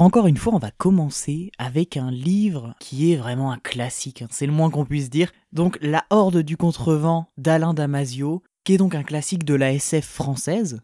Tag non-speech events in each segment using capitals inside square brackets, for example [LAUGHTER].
encore une fois, on va commencer avec un livre qui est vraiment un classique, hein, c'est le moins qu'on puisse dire. Donc La Horde du Contrevent d'Alain Damasio, qui est donc un classique de la SF française.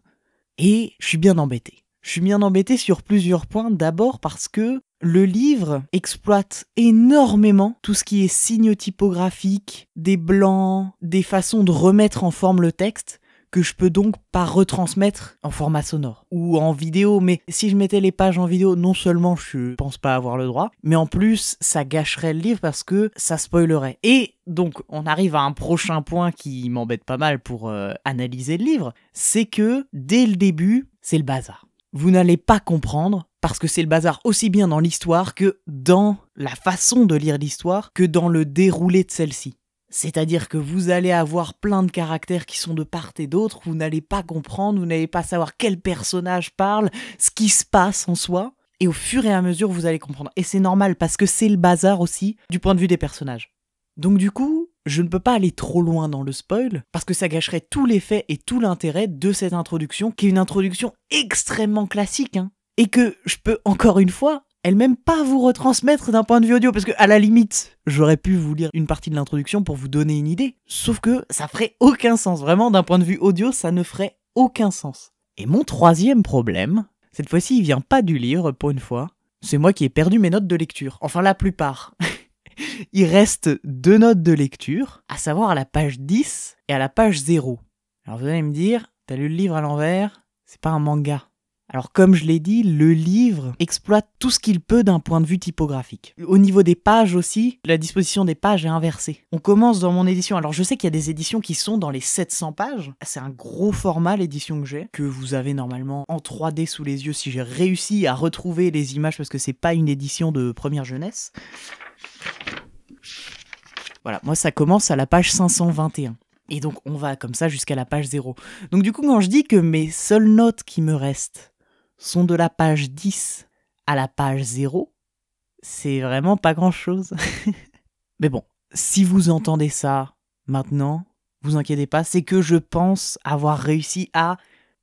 Et je suis bien embêté. Je suis bien embêté sur plusieurs points. D'abord parce que le livre exploite énormément tout ce qui est signe typographique, des blancs, des façons de remettre en forme le texte que je peux donc pas retransmettre en format sonore ou en vidéo. Mais si je mettais les pages en vidéo, non seulement je pense pas avoir le droit, mais en plus ça gâcherait le livre parce que ça spoilerait. Et donc on arrive à un prochain point qui m'embête pas mal pour euh, analyser le livre, c'est que dès le début, c'est le bazar. Vous n'allez pas comprendre parce que c'est le bazar aussi bien dans l'histoire que dans la façon de lire l'histoire que dans le déroulé de celle-ci. C'est-à-dire que vous allez avoir plein de caractères qui sont de part et d'autre, vous n'allez pas comprendre, vous n'allez pas savoir quel personnage parle, ce qui se passe en soi, et au fur et à mesure vous allez comprendre. Et c'est normal parce que c'est le bazar aussi du point de vue des personnages. Donc du coup, je ne peux pas aller trop loin dans le spoil, parce que ça gâcherait tout l'effet et tout l'intérêt de cette introduction, qui est une introduction extrêmement classique, hein, et que je peux encore une fois elle même pas vous retransmettre d'un point de vue audio parce que à la limite j'aurais pu vous lire une partie de l'introduction pour vous donner une idée sauf que ça ferait aucun sens vraiment d'un point de vue audio ça ne ferait aucun sens et mon troisième problème cette fois-ci il vient pas du livre pour une fois c'est moi qui ai perdu mes notes de lecture enfin la plupart [LAUGHS] il reste deux notes de lecture à savoir à la page 10 et à la page 0 alors vous allez me dire t'as lu le livre à l'envers c'est pas un manga alors comme je l'ai dit, le livre exploite tout ce qu'il peut d'un point de vue typographique. Au niveau des pages aussi, la disposition des pages est inversée. On commence dans mon édition, alors je sais qu'il y a des éditions qui sont dans les 700 pages, c'est un gros format l'édition que j'ai, que vous avez normalement en 3D sous les yeux si j'ai réussi à retrouver les images parce que c'est pas une édition de première jeunesse. Voilà, moi ça commence à la page 521. Et donc on va comme ça jusqu'à la page 0. Donc du coup quand je dis que mes seules notes qui me restent sont de la page 10 à la page 0, c'est vraiment pas grand-chose. [LAUGHS] Mais bon, si vous entendez ça maintenant, vous inquiétez pas, c'est que je pense avoir réussi à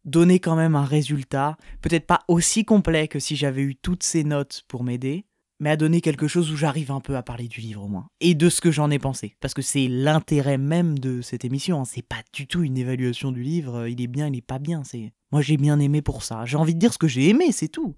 donner quand même un résultat, peut-être pas aussi complet que si j'avais eu toutes ces notes pour m'aider, mais à donner quelque chose où j'arrive un peu à parler du livre au moins, et de ce que j'en ai pensé, parce que c'est l'intérêt même de cette émission, hein, c'est pas du tout une évaluation du livre, il est bien, il est pas bien, c'est moi j'ai bien aimé pour ça. J'ai envie de dire ce que j'ai aimé, c'est tout.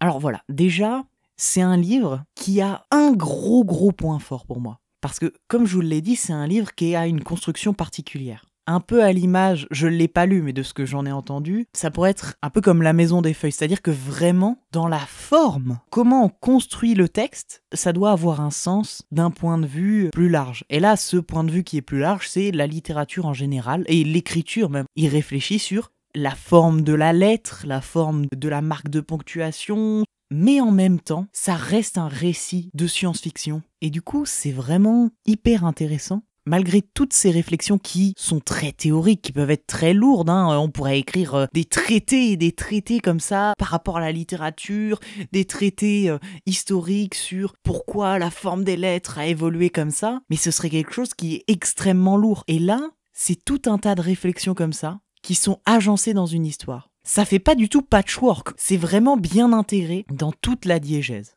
Alors voilà, déjà, c'est un livre qui a un gros gros point fort pour moi. Parce que, comme je vous l'ai dit, c'est un livre qui a une construction particulière. Un peu à l'image, je ne l'ai pas lu, mais de ce que j'en ai entendu, ça pourrait être un peu comme La Maison des Feuilles, c'est-à-dire que vraiment, dans la forme, comment on construit le texte, ça doit avoir un sens d'un point de vue plus large. Et là, ce point de vue qui est plus large, c'est la littérature en général, et l'écriture même. Il réfléchit sur la forme de la lettre, la forme de la marque de ponctuation, mais en même temps, ça reste un récit de science-fiction. Et du coup, c'est vraiment hyper intéressant. Malgré toutes ces réflexions qui sont très théoriques, qui peuvent être très lourdes, hein. on pourrait écrire euh, des traités et des traités comme ça par rapport à la littérature, des traités euh, historiques sur pourquoi la forme des lettres a évolué comme ça, mais ce serait quelque chose qui est extrêmement lourd. Et là, c'est tout un tas de réflexions comme ça, qui sont agencés dans une histoire. Ça fait pas du tout patchwork, c'est vraiment bien intégré dans toute la diégèse.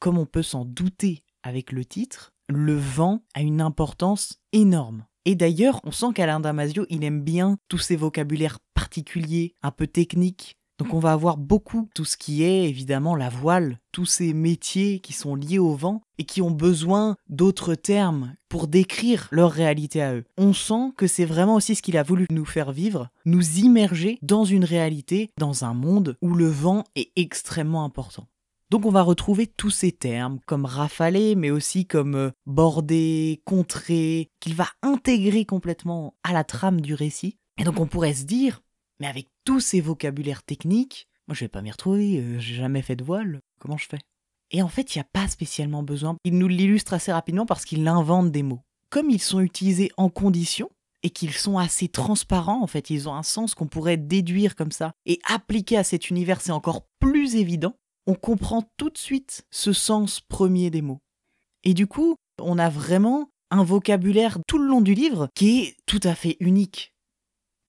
Comme on peut s'en douter avec le titre, le vent a une importance énorme. Et d'ailleurs, on sent qu'Alain Damasio, il aime bien tous ces vocabulaires particuliers, un peu techniques, donc mmh. on va avoir beaucoup tout ce qui est évidemment la voile, tous ces métiers qui sont liés au vent et qui ont besoin d'autres termes pour décrire leur réalité à eux. On sent que c'est vraiment aussi ce qu'il a voulu nous faire vivre, nous immerger dans une réalité, dans un monde où le vent est extrêmement important. Donc on va retrouver tous ces termes comme rafaler, mais aussi comme euh, border, contrer, qu'il va intégrer complètement à la trame du récit. Et donc on pourrait se dire, mais avec tous ces vocabulaires techniques, moi je vais pas m'y retrouver, euh, j'ai jamais fait de voile, comment je fais Et en fait, il n'y a pas spécialement besoin. Il nous l'illustre assez rapidement parce qu'il invente des mots. Comme ils sont utilisés en condition, et qu'ils sont assez transparents, en fait, ils ont un sens qu'on pourrait déduire comme ça, et appliquer à cet univers, c'est encore plus évident, on comprend tout de suite ce sens premier des mots. Et du coup, on a vraiment un vocabulaire tout le long du livre qui est tout à fait unique.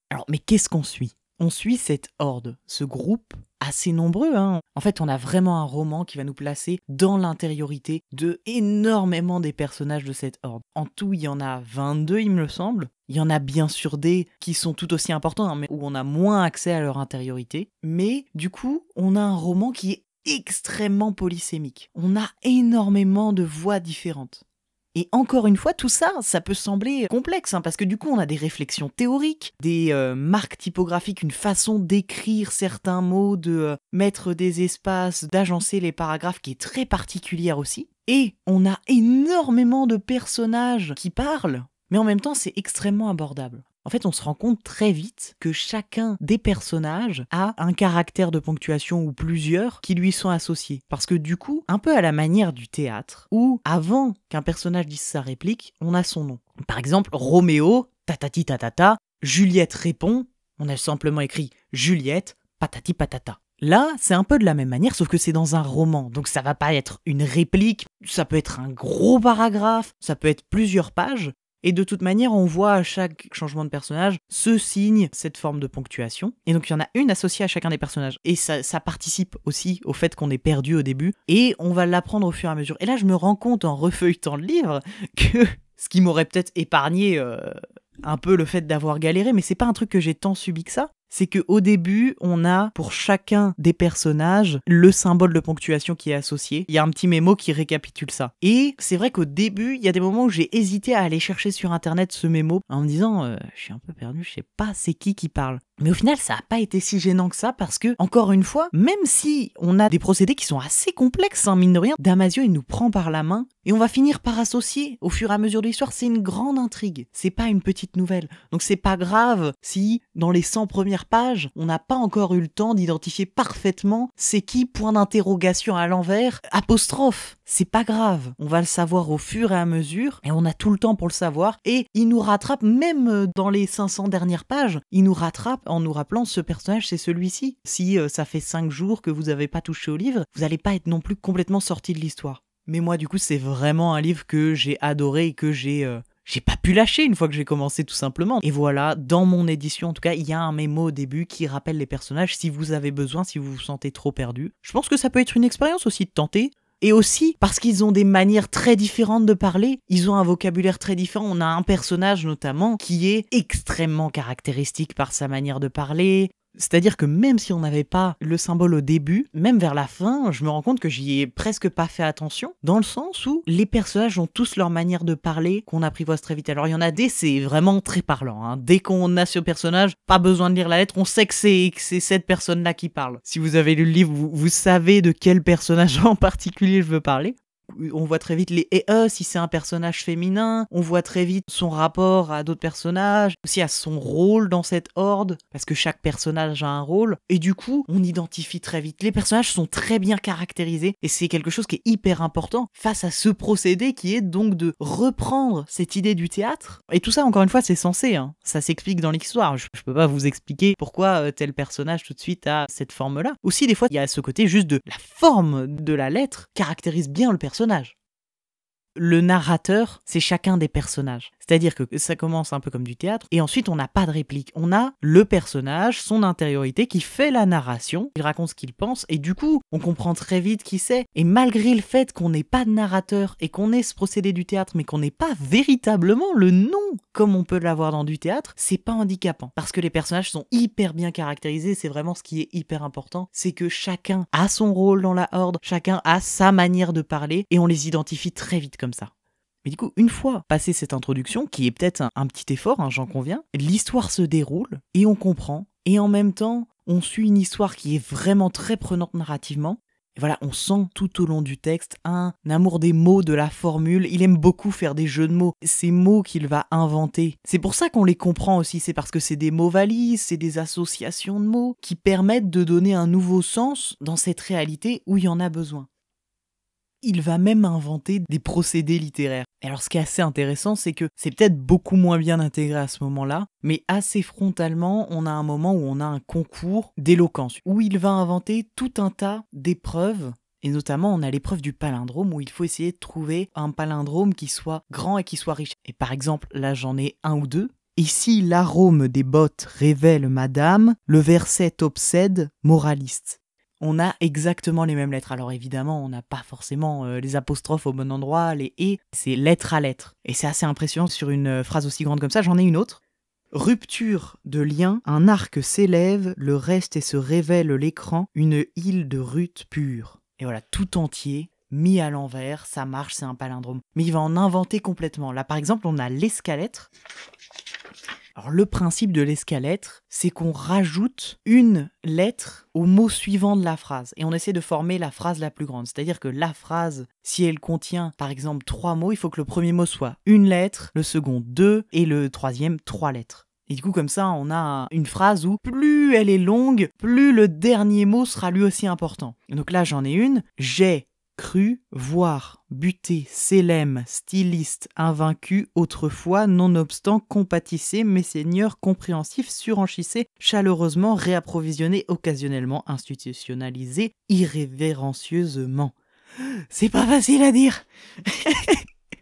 Alors, mais qu'est-ce qu'on suit On suit cette horde, ce groupe assez nombreux. Hein. En fait, on a vraiment un roman qui va nous placer dans l'intériorité de énormément des personnages de cette horde. En tout, il y en a 22, il me semble. Il y en a bien sûr des qui sont tout aussi importants, hein, mais où on a moins accès à leur intériorité. Mais du coup, on a un roman qui est extrêmement polysémique. On a énormément de voix différentes. Et encore une fois, tout ça, ça peut sembler complexe, hein, parce que du coup, on a des réflexions théoriques, des euh, marques typographiques, une façon d'écrire certains mots, de euh, mettre des espaces, d'agencer les paragraphes qui est très particulière aussi. Et on a énormément de personnages qui parlent, mais en même temps, c'est extrêmement abordable. En fait, on se rend compte très vite que chacun des personnages a un caractère de ponctuation ou plusieurs qui lui sont associés. Parce que du coup, un peu à la manière du théâtre, où avant qu'un personnage dise sa réplique, on a son nom. Par exemple, Roméo, tatati tatata, Juliette répond, on a simplement écrit Juliette, patati patata. Là, c'est un peu de la même manière, sauf que c'est dans un roman, donc ça va pas être une réplique, ça peut être un gros paragraphe, ça peut être plusieurs pages, et de toute manière, on voit à chaque changement de personnage ce signe, cette forme de ponctuation. Et donc il y en a une associée à chacun des personnages. Et ça, participe aussi au fait qu'on est perdu au début. Et on va l'apprendre au fur et à mesure. Et là, je me rends compte en refeuilletant le livre [LAUGHS] que ce qui m'aurait peut-être épargné euh, un peu le fait d'avoir galéré, mais c'est pas un truc que j'ai tant subi que ça c'est que au début, on a pour chacun des personnages le symbole de ponctuation qui est associé. Il y a un petit mémo qui récapitule ça. Et c'est vrai qu'au début, il y a des moments où j'ai hésité à aller chercher sur internet ce mémo en me disant euh, je suis un peu perdu, je sais pas c'est qui qui parle. Mais au final, ça n'a pas été si gênant que ça parce que, encore une fois, même si on a des procédés qui sont assez complexes, hein, mine de rien, Damasio, il nous prend par la main et on va finir par associer au fur et à mesure de l'histoire. C'est une grande intrigue, c'est pas une petite nouvelle. Donc c'est pas grave si, dans les 100 premières page, on n'a pas encore eu le temps d'identifier parfaitement c'est qui, point d'interrogation à l'envers, apostrophe. C'est pas grave, on va le savoir au fur et à mesure, et on a tout le temps pour le savoir, et il nous rattrape, même dans les 500 dernières pages, il nous rattrape en nous rappelant ce personnage, c'est celui-ci. Si euh, ça fait 5 jours que vous n'avez pas touché au livre, vous n'allez pas être non plus complètement sorti de l'histoire. Mais moi, du coup, c'est vraiment un livre que j'ai adoré et que j'ai euh, j'ai pas pu lâcher une fois que j'ai commencé tout simplement. Et voilà, dans mon édition en tout cas, il y a un mémo au début qui rappelle les personnages si vous avez besoin, si vous vous sentez trop perdu. Je pense que ça peut être une expérience aussi de tenter. Et aussi, parce qu'ils ont des manières très différentes de parler, ils ont un vocabulaire très différent. On a un personnage notamment qui est extrêmement caractéristique par sa manière de parler, c'est-à-dire que même si on n'avait pas le symbole au début, même vers la fin, je me rends compte que j'y ai presque pas fait attention, dans le sens où les personnages ont tous leur manière de parler qu'on apprivoise très vite. Alors il y en a des, c'est vraiment très parlant. Hein. Dès qu'on a ce personnage, pas besoin de lire la lettre, on sait que c'est, cette personne-là qui parle. Si vous avez lu le livre, vous savez de quel personnage [LAUGHS] en particulier je veux parler on voit très vite les et si c'est un personnage féminin, on voit très vite son rapport à d'autres personnages, aussi à son rôle dans cette horde, parce que chaque personnage a un rôle, et du coup on identifie très vite. Les personnages sont très bien caractérisés, et c'est quelque chose qui est hyper important face à ce procédé qui est donc de reprendre cette idée du théâtre. Et tout ça encore une fois c'est censé, hein. ça s'explique dans l'histoire, je, je peux pas vous expliquer pourquoi euh, tel personnage tout de suite a cette forme-là. Aussi des fois il y a ce côté juste de la forme de la lettre caractérise bien le personnage personnage le narrateur, c'est chacun des personnages. C'est-à-dire que ça commence un peu comme du théâtre, et ensuite on n'a pas de réplique. On a le personnage, son intériorité, qui fait la narration, il raconte ce qu'il pense, et du coup, on comprend très vite qui c'est. Et malgré le fait qu'on n'ait pas de narrateur, et qu'on ait ce procédé du théâtre, mais qu'on n'ait pas véritablement le nom, comme on peut l'avoir dans du théâtre, c'est pas handicapant. Parce que les personnages sont hyper bien caractérisés, c'est vraiment ce qui est hyper important, c'est que chacun a son rôle dans la horde, chacun a sa manière de parler, et on les identifie très vite comme ça. Mais du coup, une fois passé cette introduction, qui est peut-être un, petit effort, hein, j'en conviens, l'histoire se déroule et on comprend. Et en même temps, on suit une histoire qui est vraiment très prenante narrativement. Et voilà, on sent tout au long du texte un, un amour des mots, de la formule. Il aime beaucoup faire des jeux de mots. Ces mots qu'il va inventer. C'est pour ça qu'on les comprend aussi. C'est parce que c'est des mots valises, c'est des associations de mots qui permettent de donner un nouveau sens dans cette réalité où il y en a besoin. Il va même inventer des procédés littéraires. Et alors ce qui est assez intéressant, c'est que c'est peut-être beaucoup moins bien intégré à ce moment-là, mais assez frontalement, on a un moment où on a un concours d'éloquence, où il va inventer tout un tas d'épreuves et notamment, on a l'épreuve du palindrome où il faut essayer de trouver un palindrome qui soit grand et qui soit riche. Et par exemple, là j'en ai un ou deux. Et si l'arôme des bottes révèle madame, le verset obsède moraliste on a exactement les mêmes lettres. Alors évidemment, on n'a pas forcément euh, les apostrophes au bon endroit, les et, c'est lettre à lettre. Et c'est assez impressionnant sur une euh, phrase aussi grande comme ça. J'en ai une autre. Rupture de lien, un arc s'élève, le reste et se révèle l'écran, une île de rute pure. Et voilà, tout entier, mis à l'envers, ça marche, c'est un palindrome. Mais il va en inventer complètement. Là, par exemple, on a l'escalette alors le principe de l'escalette, c'est qu'on rajoute une lettre au mot suivant de la phrase et on essaie de former la phrase la plus grande. C'est-à-dire que la phrase, si elle contient par exemple trois mots, il faut que le premier mot soit une lettre, le second deux et le troisième trois lettres. Et du coup, comme ça, on a une phrase où plus elle est longue, plus le dernier mot sera lui aussi important. donc là, j'en ai une. J'ai cru voir buté, célèbre, styliste invaincu, autrefois, nonobstant, compatissait, messeigneur, compréhensif, surenchissait, chaleureusement, réapprovisionné, occasionnellement, institutionnalisé, irrévérencieusement. C'est pas facile à dire [LAUGHS]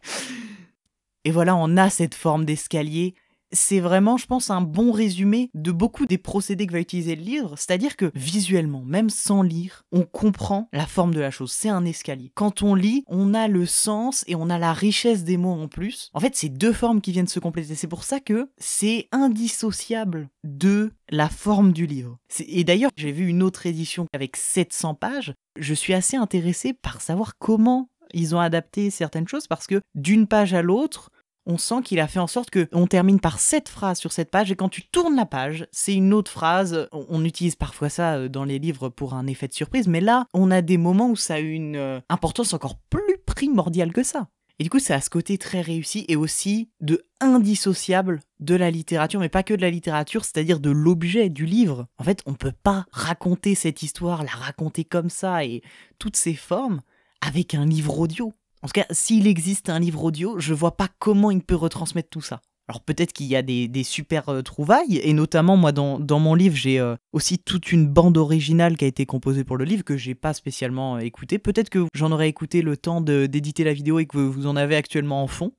Et voilà, on a cette forme d'escalier c'est vraiment, je pense, un bon résumé de beaucoup des procédés que va utiliser le livre. C'est-à-dire que visuellement, même sans lire, on comprend la forme de la chose. C'est un escalier. Quand on lit, on a le sens et on a la richesse des mots en plus. En fait, c'est deux formes qui viennent se compléter. C'est pour ça que c'est indissociable de la forme du livre. Et d'ailleurs, j'ai vu une autre édition avec 700 pages. Je suis assez intéressé par savoir comment ils ont adapté certaines choses parce que d'une page à l'autre, on sent qu'il a fait en sorte que on termine par cette phrase sur cette page et quand tu tournes la page, c'est une autre phrase. On, utilise parfois ça euh, dans les livres pour un effet de surprise, mais là, on a des moments où ça a une euh, importance encore plus primordiale que ça. Et du coup, c'est à ce côté très réussi et aussi de indissociable de la littérature, mais pas que de la littérature, c'est-à-dire de l'objet du livre. En fait, on peut pas raconter cette histoire, la raconter comme ça et toutes ses formes avec un livre audio. En tout cas, s'il existe un livre audio, je vois pas comment il peut retransmettre tout ça. Alors peut-être qu'il y a des, super euh, trouvailles, et notamment moi dans, mon livre j'ai euh, aussi toute une bande originale qui a été composée pour le livre que j'ai pas spécialement euh, écoutée. Peut-être que j'en aurais écouté le temps d'éditer la vidéo et que vous en avez actuellement en fond.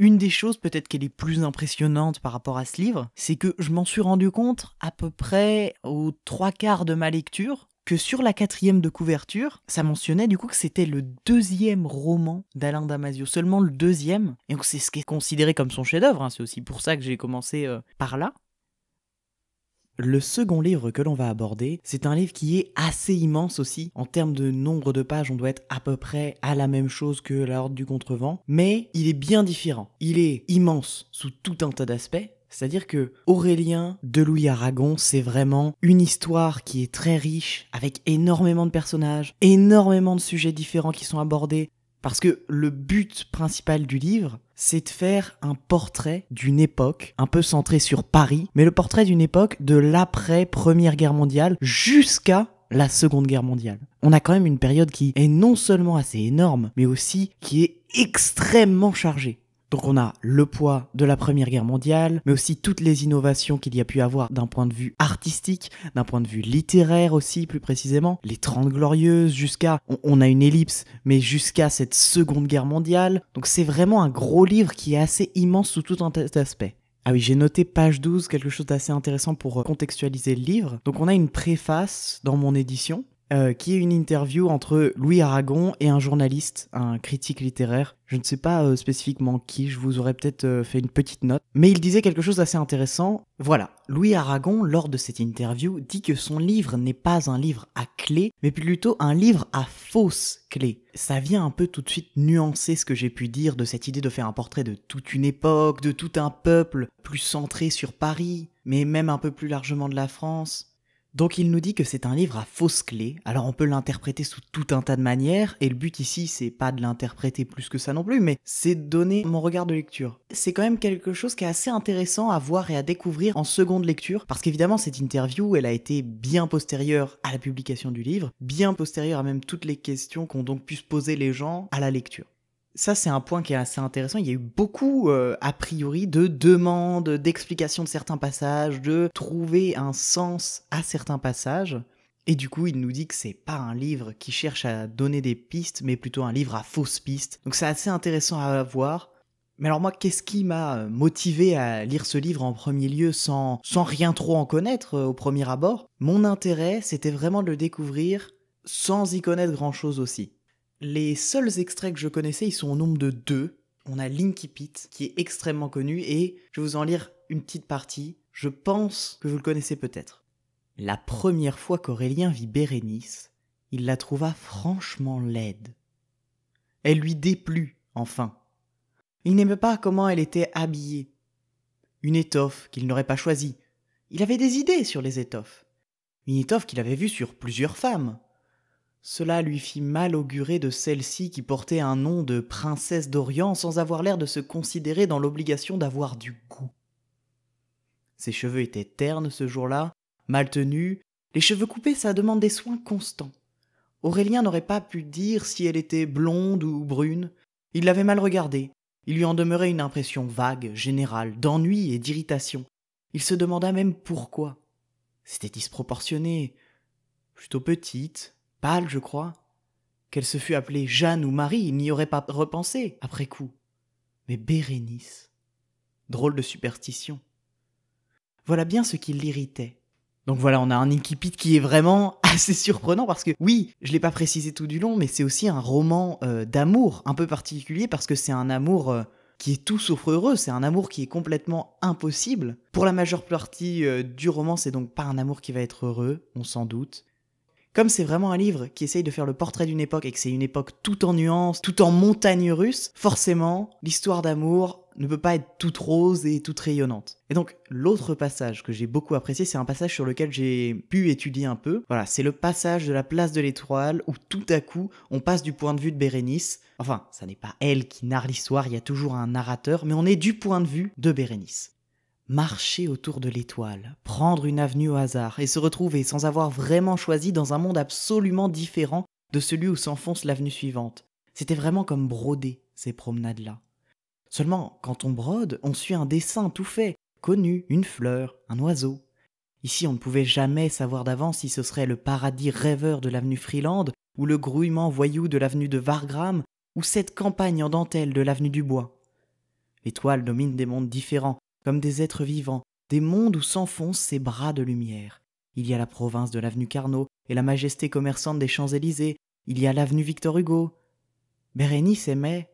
Une des choses peut-être qu'elle est plus impressionnante par rapport à ce livre, c'est que je m'en suis rendu compte à peu près aux trois quarts de ma lecture, que sur la quatrième de couverture, ça mentionnait du coup que c'était le deuxième roman d'Alain Damasio, seulement le deuxième. Et donc c'est ce qui est considéré comme son chef-d'œuvre, hein. c'est aussi pour ça que j'ai commencé euh, par là. Le second livre que l'on va aborder, c'est un livre qui est assez immense aussi. En termes de nombre de pages, on doit être à peu près à la même chose que La Horde du Contrevent, mais il est bien différent. Il est immense sous tout un tas d'aspects, c'est-à-dire que Aurélien de Louis Aragon, c'est vraiment une histoire qui est très riche, avec énormément de personnages, énormément de sujets différents qui sont abordés. Parce que le but principal du livre, c'est de faire un portrait d'une époque, un peu centré sur Paris, mais le portrait d'une époque de l'après-première guerre mondiale jusqu'à la Seconde Guerre mondiale. On a quand même une période qui est non seulement assez énorme, mais aussi qui est extrêmement chargée. Donc on a le poids de la Première Guerre mondiale, mais aussi toutes les innovations qu'il y a pu avoir d'un point de vue artistique, d'un point de vue littéraire aussi plus précisément, les Trente Glorieuses jusqu'à, on, a une ellipse, mais jusqu'à cette Seconde Guerre mondiale. Donc c'est vraiment un gros livre qui est assez immense sous tout un tas Ah oui, j'ai noté page 12, quelque chose d'assez intéressant pour euh, contextualiser le livre. Donc on a une préface dans mon édition euh, qui est une interview entre Louis Aragon et un journaliste, un critique littéraire. Je ne sais pas euh, spécifiquement qui, je vous aurais peut-être euh, fait une petite note. Mais il disait quelque chose d'assez intéressant. Voilà, Louis Aragon, lors de cette interview, dit que son livre n'est pas un livre à clé, mais plutôt un livre à fausse clé. Ça vient un peu tout de suite nuancer ce que j'ai pu dire de cette idée de faire un portrait de toute une époque, de tout un peuple, plus centré sur Paris, mais même un peu plus largement de la France. Donc il nous dit que c'est un livre à fausse clé, alors on peut l'interpréter sous tout un tas de manières, et le but ici c'est pas de l'interpréter plus que ça non plus, mais c'est de donner mon regard de lecture. C'est quand même quelque chose qui est assez intéressant à voir et à découvrir en seconde lecture, parce qu'évidemment cette interview elle a été bien postérieure à la publication du livre, bien postérieure à même toutes les questions qu'ont donc pu se poser les gens à la lecture ça, c'est un point qui est assez intéressant. Il y a eu beaucoup, euh, a priori, de demandes, d'explications de certains passages, de trouver un sens à certains passages. Et du coup, il nous dit que c'est pas un livre qui cherche à donner des pistes, mais plutôt un livre à fausses pistes. Donc c'est assez intéressant à voir. Mais alors moi, qu'est-ce qui m'a euh, motivé à lire ce livre en premier lieu sans, rien trop en connaître euh, au premier abord Mon intérêt, c'était vraiment de le découvrir sans y connaître grand-chose aussi. Les seuls extraits que je connaissais, ils sont au nombre de deux. On a Linky Pit, qui est extrêmement connu, et je vais vous en lire une petite partie. Je pense que vous le connaissez peut-être. La première fois qu'Aurélien vit Bérénice, il la trouva franchement laide. Elle lui déplut, enfin. Il n'aimait pas comment elle était habillée. Une étoffe qu'il n'aurait pas choisie. Il avait des idées sur les étoffes. Une étoffe qu'il avait vue sur plusieurs femmes. Cela lui fit mal augurer de celle-ci qui portait un nom de princesse d'Orient sans avoir l'air de se considérer dans l'obligation d'avoir du goût. Ses cheveux étaient ternes ce jour-là, mal tenus, les cheveux coupés ça demandait des soins constants. Aurélien n'aurait pas pu dire si elle était blonde ou brune, il l'avait mal regardée, il lui en demeurait une impression vague, générale, d'ennui et d'irritation. Il se demanda même pourquoi. C'était disproportionné, plutôt petite, pâle, je crois. Qu'elle se fût appelée Jeanne ou Marie, il n'y aurait pas repensé, après coup. Mais Bérénice. Drôle de superstition. Voilà bien ce qui l'irritait. Donc voilà, on a un inquipite qui est vraiment [LAUGHS] assez surprenant parce que oui, je l'ai pas précisé tout du long, mais c'est aussi un roman euh, d'amour un peu particulier parce que c'est un amour euh, qui est tout sauf heureux, c'est un amour qui est complètement impossible. Pour la majeure partie euh, du roman, c'est donc pas un amour qui va être heureux, on s'en doute. Comme c'est vraiment un livre qui essaye de faire le portrait d'une époque et que c'est une époque tout en nuances, tout en montagnes russes, forcément, l'histoire d'amour ne peut pas être toute rose et toute rayonnante. Et donc, l'autre passage que j'ai beaucoup apprécié, c'est un passage sur lequel j'ai pu étudier un peu. Voilà, c'est le passage de la place de l'étoile où tout à coup, on passe du point de vue de Bérénice. Enfin, ça n'est pas elle qui narre l'histoire, il y a toujours un narrateur, mais on est du point de vue de Bérénice marcher autour de l'étoile, prendre une avenue au hasard et se retrouver sans avoir vraiment choisi dans un monde absolument différent de celui où s'enfonce l'avenue suivante. C'était vraiment comme broder ces promenades-là. Seulement, quand on brode, on suit un dessin tout fait, connu, une fleur, un oiseau. Ici, on ne pouvait jamais savoir d'avance si ce serait le paradis rêveur de l'avenue Freeland, ou le grouillement voyou de l'avenue de Vargram, ou cette campagne en dentelle de l'avenue du Bois. L'étoile domine des mondes différents, comme des êtres vivants, des mondes où s'enfoncent ses bras de lumière. Il y a la province de l'avenue Carnot et la majesté commerçante des Champs-Élysées, il y a l'avenue Victor Hugo. Bérénice aimait,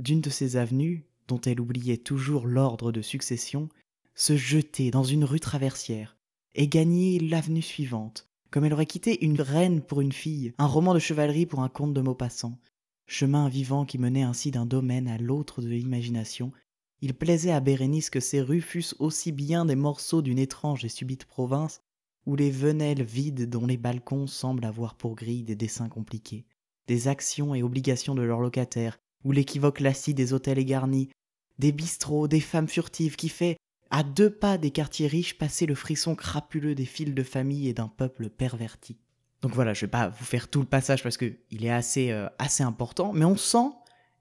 d'une de ces avenues, dont elle oubliait toujours l'ordre de succession, se jeter dans une rue traversière et gagner l'avenue suivante, comme elle aurait quitté une reine pour une fille, un roman de chevalerie pour un conte de Maupassant, chemin vivant qui menait ainsi d'un domaine à l'autre de l'imagination il plaisait à Bérénice que ces rues fussent aussi bien des morceaux d'une étrange et subite province, où les venelles vides dont les balcons semblent avoir pour grille des dessins compliqués, des actions et obligations de leurs locataires, ou l'équivoque lassie des hôtels et garnis, des bistrots, des femmes furtives qui fait, à deux pas des quartiers riches, passer le frisson crapuleux des fils de famille et d'un peuple perverti. Donc voilà, je vais pas vous faire tout le passage parce que est assez, euh, assez important, mais on sent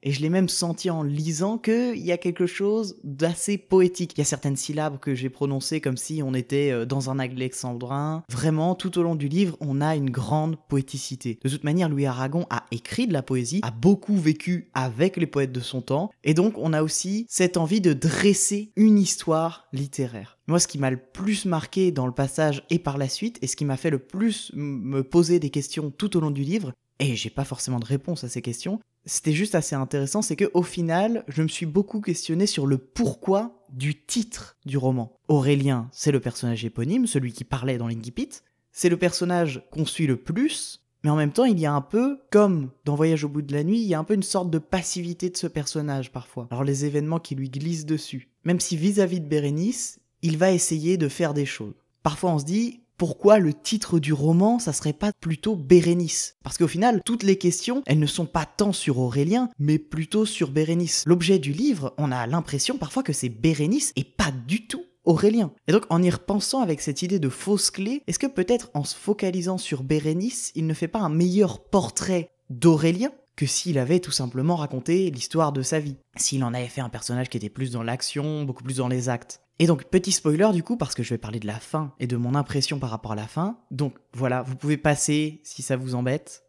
et je l'ai même senti en lisant qu'il y a quelque chose d'assez poétique. Il y a certaines syllabes que j'ai prononcées comme si on était euh, dans un alexandrin. Vraiment, tout au long du livre, on a une grande poéticité. De toute manière, Louis Aragon a écrit de la poésie, a beaucoup vécu avec les poètes de son temps. Et donc, on a aussi cette envie de dresser une histoire littéraire. Moi, ce qui m'a le plus marqué dans le passage et par la suite, et ce qui m'a fait le plus me poser des questions tout au long du livre, et j'ai pas forcément de réponse à ces questions, c'était juste assez intéressant, c'est que au final, je me suis beaucoup questionné sur le pourquoi du titre du roman. Aurélien, c'est le personnage éponyme, celui qui parlait dans l'Ingipit. C'est le personnage qu'on suit le plus, mais en même temps, il y a un peu, comme dans Voyage au bout de la nuit, il y a un peu une sorte de passivité de ce personnage parfois. Alors les événements qui lui glissent dessus. Même si vis-à-vis -vis de Bérénice, il va essayer de faire des choses. Parfois on se dit, pourquoi le titre du roman, ça serait pas plutôt Bérénice Parce qu'au final, toutes les questions, elles ne sont pas tant sur Aurélien, mais plutôt sur Bérénice. L'objet du livre, on a l'impression parfois que c'est Bérénice et pas du tout Aurélien. Et donc en y repensant avec cette idée de fausse clé, est-ce que peut-être en se focalisant sur Bérénice, il ne fait pas un meilleur portrait d'Aurélien que s'il avait tout simplement raconté l'histoire de sa vie, s'il en avait fait un personnage qui était plus dans l'action, beaucoup plus dans les actes. Et donc, petit spoiler du coup, parce que je vais parler de la fin et de mon impression par rapport à la fin. Donc voilà, vous pouvez passer si ça vous embête.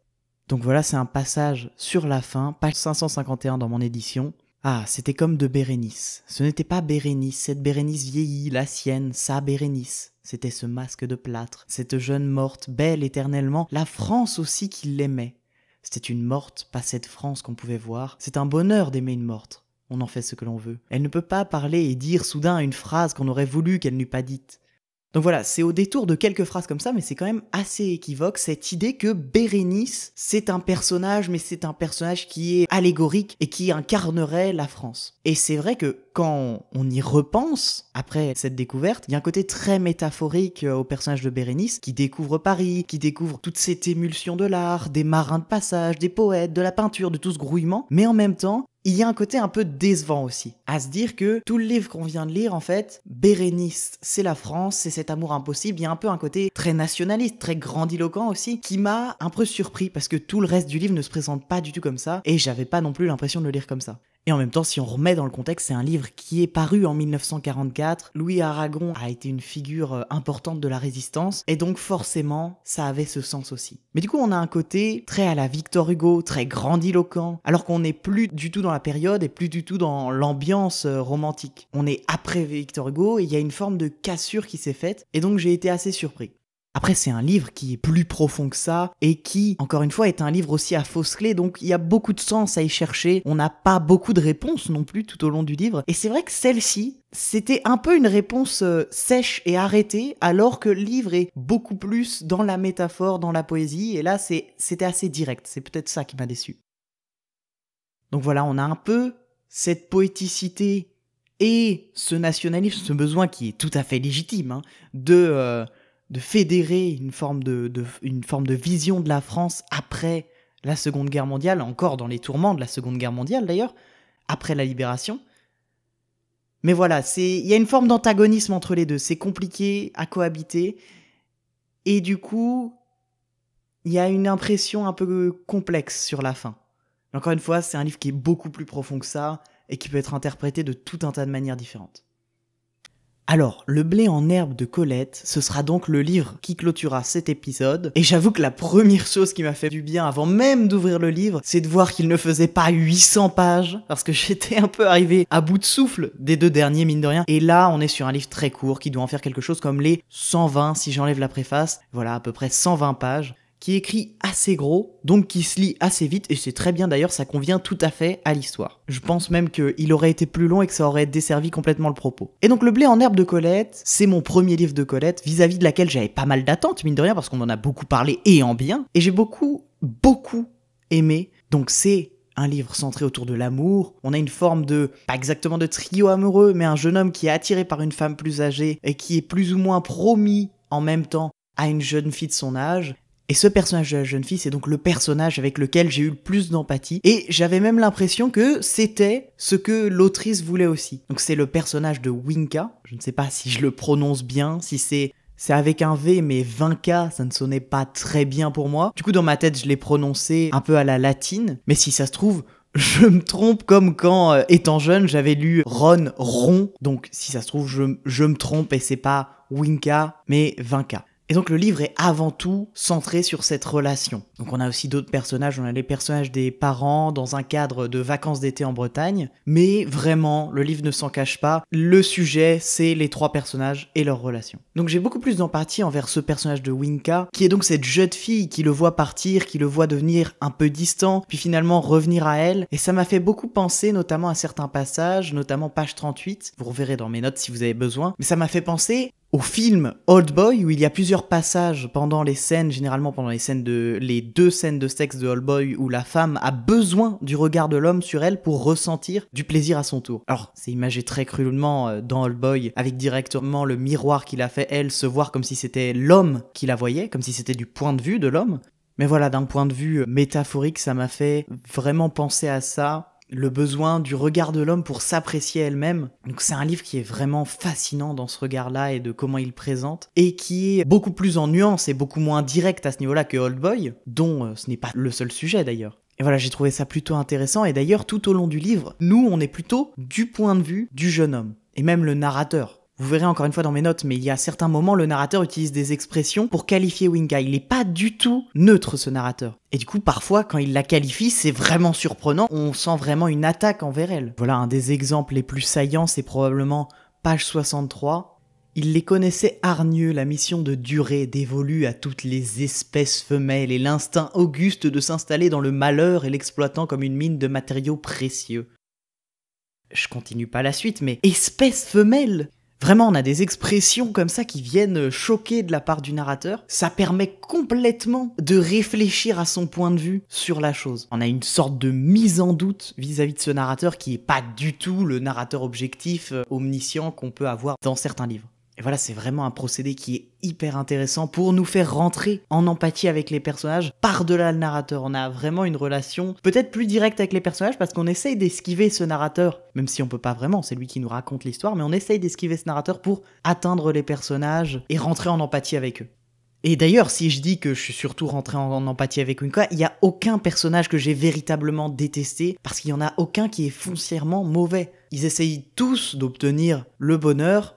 Donc voilà, c'est un passage sur la fin, page 551 dans mon édition. Ah, c'était comme de Bérénice. Ce n'était pas Bérénice, cette Bérénice vieillie, la sienne, sa Bérénice. C'était ce masque de plâtre, cette jeune morte, belle éternellement, la France aussi qui l'aimait. C'était une morte, pas cette France qu'on pouvait voir. C'est un bonheur d'aimer une morte. On en fait ce que l'on veut. Elle ne peut pas parler et dire soudain une phrase qu'on aurait voulu qu'elle n'eût pas dite. Donc voilà, c'est au détour de quelques phrases comme ça, mais c'est quand même assez équivoque cette idée que Bérénice, c'est un personnage, mais c'est un personnage qui est allégorique et qui incarnerait la France. Et c'est vrai que quand on y repense, après cette découverte, il y a un côté très métaphorique euh, au personnage de Bérénice qui découvre Paris, qui découvre toute cette émulsion de l'art, des marins de passage, des poètes, de la peinture, de tout ce grouillement, mais en même temps, il y a un côté un peu décevant aussi, à se dire que tout le livre qu'on vient de lire, en fait, Bérénice, c'est la France, c'est cet amour impossible, il y a un peu un côté très nationaliste, très grandiloquent aussi, qui m'a un peu surpris, parce que tout le reste du livre ne se présente pas du tout comme ça, et j'avais pas non plus l'impression de le lire comme ça. Et en même temps, si on remet dans le contexte, c'est un livre qui est paru en 1944. Louis Aragon a été une figure euh, importante de la résistance, et donc forcément, ça avait ce sens aussi. Mais du coup, on a un côté très à la Victor Hugo, très grandiloquent, alors qu'on n'est plus du tout dans la période et plus du tout dans l'ambiance euh, romantique. On est après Victor Hugo, et il y a une forme de cassure qui s'est faite, et donc j'ai été assez surpris. Après, c'est un livre qui est plus profond que ça et qui, encore une fois, est un livre aussi à fausse clé, donc il y a beaucoup de sens à y chercher. On n'a pas beaucoup de réponses non plus tout au long du livre. Et c'est vrai que celle-ci, c'était un peu une réponse euh, sèche et arrêtée, alors que le livre est beaucoup plus dans la métaphore, dans la poésie, et là, c'était assez direct. C'est peut-être ça qui m'a déçu. Donc voilà, on a un peu cette poéticité et ce nationalisme, ce besoin qui est tout à fait légitime hein, de euh, de fédérer une forme de, une forme de vision de la France après la Seconde Guerre mondiale, encore dans les tourments de la Seconde Guerre mondiale d'ailleurs, après la libération. Mais voilà, il y a une forme d'antagonisme entre les deux, c'est compliqué à cohabiter, et du coup, il y a une impression un peu complexe sur la fin. Encore une fois, c'est un livre qui est beaucoup plus profond que ça, et qui peut être interprété de tout un tas de manières différentes. Alors, Le blé en herbe de Colette, ce sera donc le livre qui clôturera cet épisode, et j'avoue que la première chose qui m'a fait du bien avant même d'ouvrir le livre, c'est de voir qu'il ne faisait pas 800 pages, parce que [LAUGHS] j'étais un peu arrivé à bout de souffle des deux derniers, mine de rien, et là, on est sur un livre très court qui doit en faire quelque chose comme les 120 si j'enlève la préface, voilà, à peu près 120 pages qui écrit assez gros, donc qui se lit assez vite, et c'est très bien d'ailleurs, ça convient tout à fait à l'histoire. Je pense même qu'il aurait été plus long et que ça aurait desservi complètement le propos. Et donc Le blé en herbe de Colette, c'est mon premier livre de Colette, vis-à-vis -vis de laquelle j'avais pas mal d'attentes, mine de rien, parce qu'on en a beaucoup parlé et en bien, et j'ai beaucoup, beaucoup aimé, donc c'est un livre centré autour de l'amour. On a une forme de, pas exactement de trio amoureux, mais un jeune homme qui est attiré par une femme plus âgée et qui est plus ou moins promis en même temps à une jeune fille de son âge. Et ce personnage de la jeune fille, c'est donc le personnage avec lequel j'ai eu le plus d'empathie. Et j'avais même l'impression que c'était ce que l'autrice voulait aussi. Donc c'est le personnage de Winka. Je ne sais pas si je le prononce bien, si c'est c'est avec un V, mais 20 ça ne sonnait pas très bien pour moi. Du coup, dans ma tête, je l'ai prononcé un peu à la latine. Mais si ça se trouve, [LAUGHS] je me trompe comme quand, euh, étant jeune, j'avais lu Ron Ron. Donc, si ça se trouve, je, je me trompe et c'est pas Winka, mais Vinca. Et donc le livre est avant tout centré sur cette relation. Donc on a aussi d'autres personnages, on a les personnages des parents dans un cadre de vacances d'été en Bretagne, mais vraiment le livre ne s'en cache pas, le sujet c'est les trois personnages et leur relation. Donc j'ai beaucoup plus d'empathie envers ce personnage de Winka, qui est donc cette jeune fille qui le voit partir, qui le voit devenir un peu distant, puis finalement revenir à elle, et ça m'a fait beaucoup penser notamment à certains passages, notamment page 38, vous reverrez dans mes notes si vous avez besoin, mais ça m'a fait penser au film Old Boy où il y a plusieurs passages pendant les scènes, généralement pendant les scènes de les deux scènes de sexe de Old Boy où la femme a besoin du regard de l'homme sur elle pour ressentir du plaisir à son tour. Alors c'est imagé très cruellement euh, dans Old Boy avec directement le miroir qu'il a fait elle se voir comme si c'était l'homme qui la voyait, comme si c'était du point de vue de l'homme. Mais voilà, d'un point de vue euh, métaphorique, ça m'a fait vraiment penser à ça le besoin du regard de l'homme pour s'apprécier elle-même. Donc c'est un livre qui est vraiment fascinant dans ce regard-là et de comment il présente, et qui est beaucoup plus en nuance et beaucoup moins direct à ce niveau-là que Old Boy, dont euh, ce n'est pas le seul sujet d'ailleurs. Et voilà, j'ai trouvé ça plutôt intéressant, et d'ailleurs tout au long du livre, nous on est plutôt du point de vue du jeune homme, et même le narrateur. Vous verrez encore une fois dans mes notes, mais il y a certains moments, le narrateur utilise des expressions pour qualifier Winga. Il n'est pas du tout neutre, ce narrateur. Et du coup, parfois, quand il la qualifie, c'est vraiment surprenant. On sent vraiment une attaque envers elle. Voilà, un des exemples les plus saillants, c'est probablement page 63. Il les connaissait hargneux, la mission de durée dévolue à toutes les espèces femelles et l'instinct auguste de s'installer dans le malheur et l'exploitant comme une mine de matériaux précieux. Je continue pas la suite, mais espèces femelles Vraiment, on a des expressions comme ça qui viennent choquer de la part du narrateur. Ça permet complètement de réfléchir à son point de vue sur la chose. On a une sorte de mise en doute vis-à-vis de ce narrateur qui est pas du tout le narrateur objectif, euh, omniscient qu'on peut avoir dans certains livres. Et voilà, c'est vraiment un procédé qui est hyper intéressant pour nous faire rentrer en empathie avec les personnages par-delà le narrateur. On a vraiment une relation peut-être plus directe avec les personnages parce qu'on essaye d'esquiver ce narrateur, même si on peut pas vraiment, c'est lui qui nous raconte l'histoire, mais on essaye d'esquiver ce narrateur pour atteindre les personnages et rentrer en empathie avec eux. Et d'ailleurs, si je dis que je suis surtout rentré en, empathie avec quoi, il n'y a aucun personnage que j'ai véritablement détesté, parce qu'il n'y en a aucun qui est foncièrement mauvais. Ils essayent tous d'obtenir le bonheur,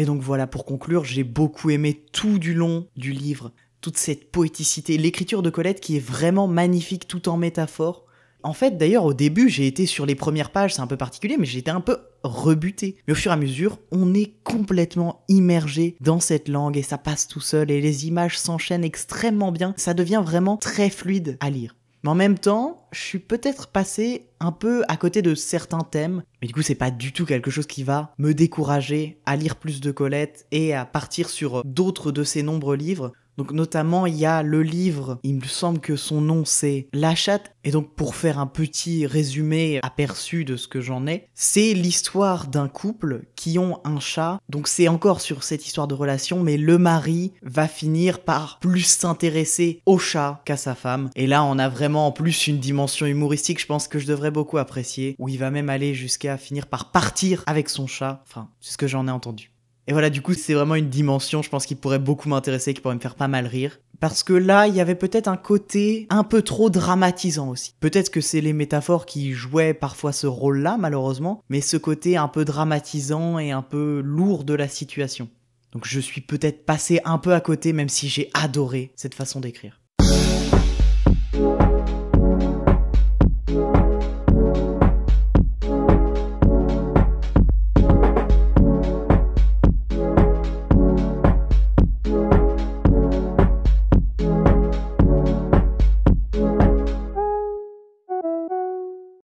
et donc voilà, pour conclure, j'ai beaucoup aimé tout du long du livre, toute cette poéticité, l'écriture de Colette qui est vraiment magnifique tout en métaphore. En fait, d'ailleurs, au début, j'ai été sur les premières pages, c'est un peu particulier, mais j'étais un peu rebuté. Mais au fur et à mesure, on est complètement immergé dans cette langue et ça passe tout seul et les images s'enchaînent extrêmement bien. Ça devient vraiment très fluide à lire. Mais en même temps, je suis peut-être passé un peu à côté de certains thèmes, mais du coup c'est pas du tout quelque chose qui va me décourager à lire plus de Colette et à partir sur d'autres de ses nombreux livres. Donc notamment, il y a le livre, il me semble que son nom c'est La chatte, et donc pour faire un petit résumé aperçu de ce que j'en ai, c'est l'histoire d'un couple qui ont un chat, donc c'est encore sur cette histoire de relation, mais le mari va finir par plus s'intéresser au chat qu'à sa femme, et là on a vraiment en plus une dimension humoristique, je pense que je devrais beaucoup apprécier, où il va même aller jusqu'à finir par partir avec son chat, enfin c'est ce que j'en ai entendu. Et voilà, du coup, c'est vraiment une dimension, je pense, qui pourrait beaucoup m'intéresser, qui pourrait me faire pas mal rire. Parce que là, il y avait peut-être un côté un peu trop dramatisant aussi. Peut-être que c'est les métaphores qui jouaient parfois ce rôle-là, malheureusement, mais ce côté un peu dramatisant et un peu lourd de la situation. Donc je suis peut-être passé un peu à côté, même si j'ai adoré cette façon d'écrire.